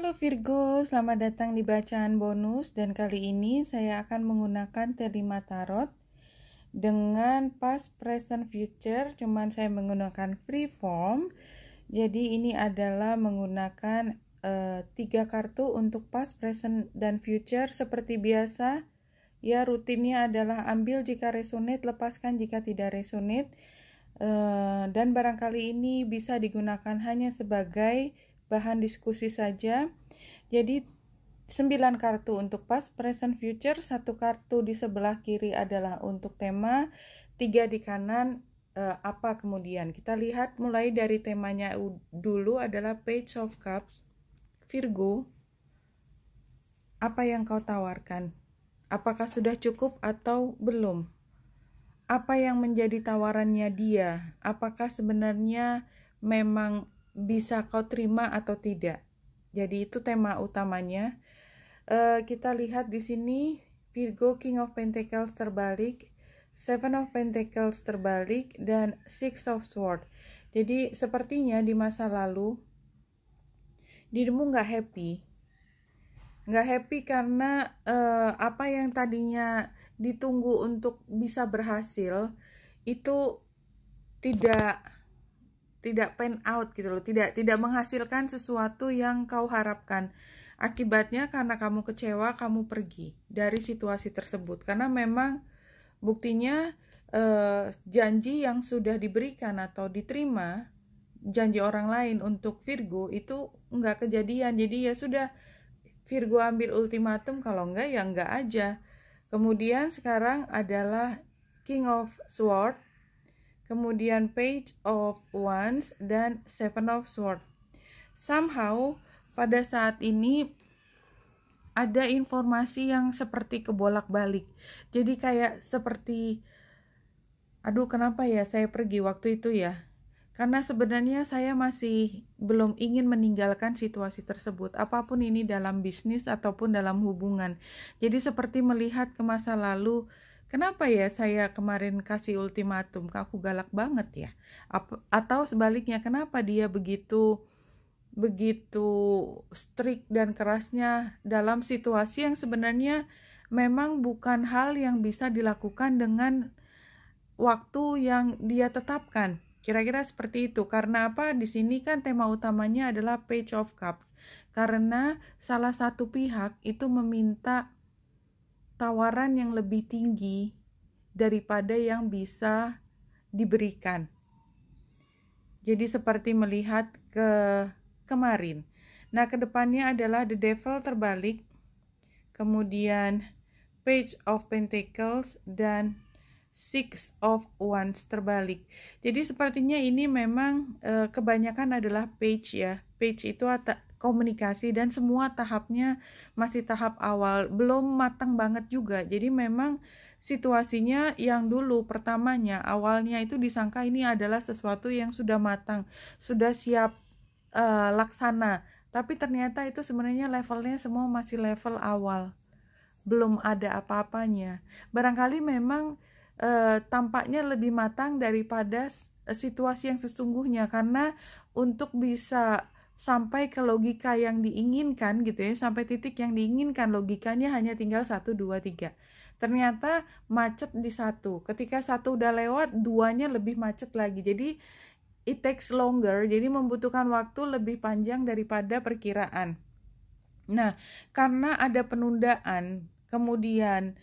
Halo Virgo, selamat datang di bacaan bonus dan kali ini saya akan menggunakan terima Tarot dengan past, present, future cuman saya menggunakan free form jadi ini adalah menggunakan uh, tiga kartu untuk past, present, dan future seperti biasa ya rutinnya adalah ambil jika resonate, lepaskan jika tidak resonate uh, dan barangkali ini bisa digunakan hanya sebagai bahan diskusi saja. Jadi 9 kartu untuk past, present, future, satu kartu di sebelah kiri adalah untuk tema, tiga di kanan eh, apa kemudian. Kita lihat mulai dari temanya dulu adalah page of cups. Virgo, apa yang kau tawarkan? Apakah sudah cukup atau belum? Apa yang menjadi tawarannya dia? Apakah sebenarnya memang bisa kau terima atau tidak. Jadi itu tema utamanya. Uh, kita lihat di sini Virgo King of Pentacles terbalik, Seven of Pentacles terbalik, dan Six of Sword. Jadi sepertinya di masa lalu dirimu nggak happy, nggak happy karena uh, apa yang tadinya ditunggu untuk bisa berhasil itu tidak tidak pan out gitu loh, tidak tidak menghasilkan sesuatu yang kau harapkan. Akibatnya karena kamu kecewa, kamu pergi dari situasi tersebut karena memang buktinya eh, janji yang sudah diberikan atau diterima janji orang lain untuk Virgo itu nggak kejadian. Jadi ya sudah Virgo ambil ultimatum kalau enggak ya nggak aja. Kemudian sekarang adalah King of Swords kemudian Page of Wands, dan Seven of Swords. Somehow, pada saat ini ada informasi yang seperti kebolak-balik. Jadi kayak seperti, aduh kenapa ya saya pergi waktu itu ya? Karena sebenarnya saya masih belum ingin meninggalkan situasi tersebut, apapun ini dalam bisnis ataupun dalam hubungan. Jadi seperti melihat ke masa lalu, Kenapa ya saya kemarin kasih ultimatum, kaku galak banget ya? Atau sebaliknya, kenapa dia begitu begitu strict dan kerasnya dalam situasi yang sebenarnya memang bukan hal yang bisa dilakukan dengan waktu yang dia tetapkan. Kira-kira seperti itu. Karena apa? Di sini kan tema utamanya adalah Page of Cups. Karena salah satu pihak itu meminta tawaran yang lebih tinggi daripada yang bisa diberikan. Jadi seperti melihat ke kemarin. Nah, kedepannya adalah the devil terbalik, kemudian page of pentacles dan six of wands terbalik. Jadi sepertinya ini memang e, kebanyakan adalah page ya. Page itu komunikasi dan semua tahapnya masih tahap awal, belum matang banget juga. Jadi memang situasinya yang dulu pertamanya awalnya itu disangka ini adalah sesuatu yang sudah matang, sudah siap uh, laksana. Tapi ternyata itu sebenarnya levelnya semua masih level awal. Belum ada apa-apanya. Barangkali memang uh, tampaknya lebih matang daripada situasi yang sesungguhnya karena untuk bisa sampai ke logika yang diinginkan gitu ya, sampai titik yang diinginkan logikanya hanya tinggal satu dua tiga Ternyata macet di satu. Ketika satu udah lewat, duanya lebih macet lagi. Jadi it takes longer, jadi membutuhkan waktu lebih panjang daripada perkiraan. Nah, karena ada penundaan, kemudian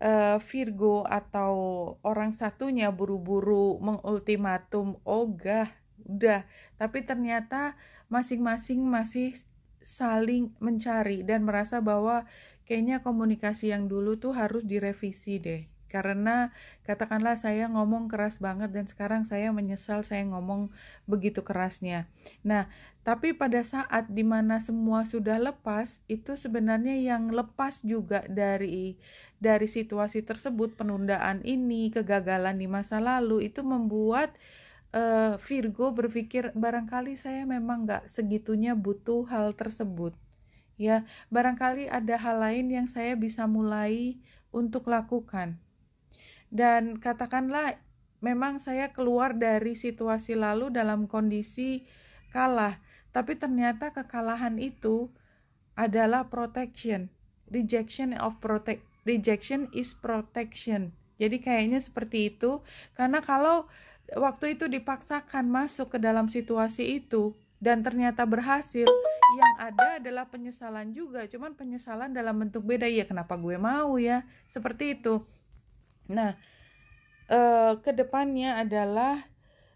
uh, Virgo atau orang satunya buru-buru mengultimatum ogah oh, udah tapi ternyata masing-masing masih saling mencari dan merasa bahwa kayaknya komunikasi yang dulu tuh harus direvisi deh karena katakanlah saya ngomong keras banget dan sekarang saya menyesal saya ngomong begitu kerasnya. Nah, tapi pada saat dimana semua sudah lepas, itu sebenarnya yang lepas juga dari dari situasi tersebut penundaan ini, kegagalan di masa lalu itu membuat uh, Virgo berpikir barangkali saya memang nggak segitunya butuh hal tersebut. Ya, barangkali ada hal lain yang saya bisa mulai untuk lakukan. Dan katakanlah memang saya keluar dari situasi lalu dalam kondisi kalah, tapi ternyata kekalahan itu adalah protection. Rejection of protect rejection is protection. Jadi kayaknya seperti itu karena kalau waktu itu dipaksakan masuk ke dalam situasi itu dan ternyata berhasil yang ada adalah penyesalan juga cuman penyesalan dalam bentuk beda ya kenapa gue mau ya seperti itu nah eh, kedepannya adalah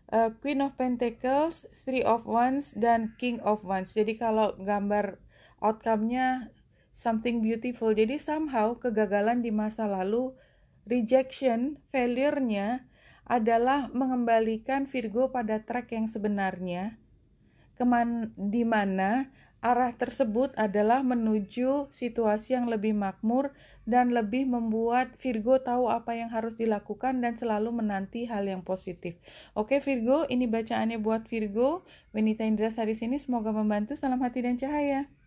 eh, Queen of Pentacles Three of Wands dan King of Wands jadi kalau gambar outcome-nya something beautiful jadi somehow kegagalan di masa lalu rejection failure-nya adalah mengembalikan Virgo pada track yang sebenarnya, keman, di mana arah tersebut adalah menuju situasi yang lebih makmur dan lebih membuat Virgo tahu apa yang harus dilakukan dan selalu menanti hal yang positif. Oke Virgo, ini bacaannya buat Virgo. Benita Indra Sari sini semoga membantu. Salam hati dan cahaya.